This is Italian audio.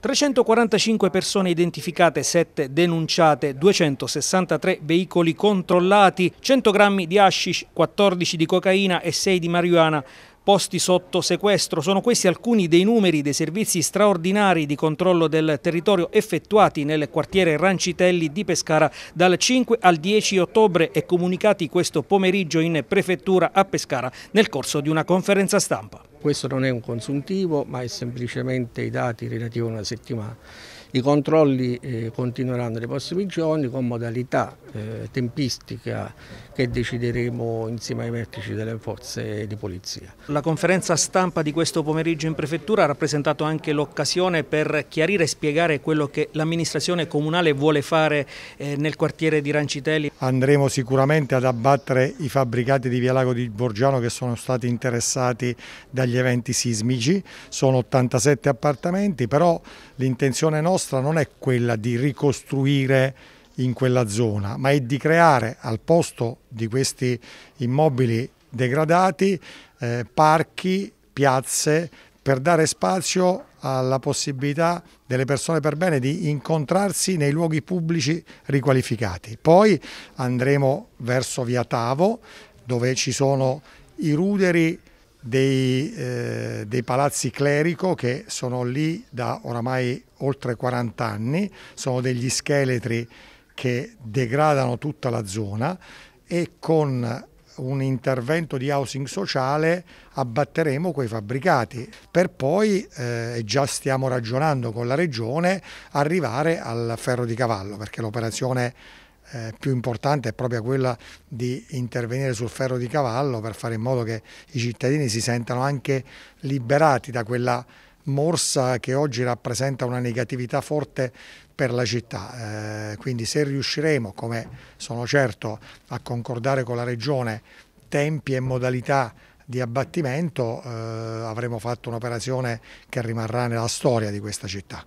345 persone identificate, 7 denunciate, 263 veicoli controllati, 100 grammi di hashish, 14 di cocaina e 6 di marijuana posti sotto sequestro. Sono questi alcuni dei numeri dei servizi straordinari di controllo del territorio effettuati nel quartiere Rancitelli di Pescara dal 5 al 10 ottobre e comunicati questo pomeriggio in prefettura a Pescara nel corso di una conferenza stampa. Questo non è un consuntivo, ma è semplicemente i dati relativi a una settimana. I controlli eh, continueranno nei prossimi giorni con modalità eh, tempistica che decideremo insieme ai vertici delle forze di polizia. La conferenza stampa di questo pomeriggio in prefettura ha rappresentato anche l'occasione per chiarire e spiegare quello che l'amministrazione comunale vuole fare eh, nel quartiere di Rancitelli. Andremo sicuramente ad abbattere i fabbricati di Via Lago di Borgiano che sono stati interessati dagli eventi sismici, sono 87 appartamenti, però l'intenzione nostra nostra non è quella di ricostruire in quella zona, ma è di creare al posto di questi immobili degradati eh, parchi, piazze per dare spazio alla possibilità delle persone per bene di incontrarsi nei luoghi pubblici riqualificati. Poi andremo verso Via Tavo dove ci sono i ruderi dei, eh, dei, palazzi clerico che sono lì da oramai oltre 40 anni, sono degli scheletri che degradano tutta la zona e con un intervento di housing sociale abbatteremo quei fabbricati per poi, eh, già stiamo ragionando con la regione, arrivare al ferro di cavallo perché l'operazione eh, più importante è proprio quella di intervenire sul ferro di cavallo per fare in modo che i cittadini si sentano anche liberati da quella morsa che oggi rappresenta una negatività forte per la città. Eh, quindi se riusciremo, come sono certo, a concordare con la Regione tempi e modalità di abbattimento, eh, avremo fatto un'operazione che rimarrà nella storia di questa città.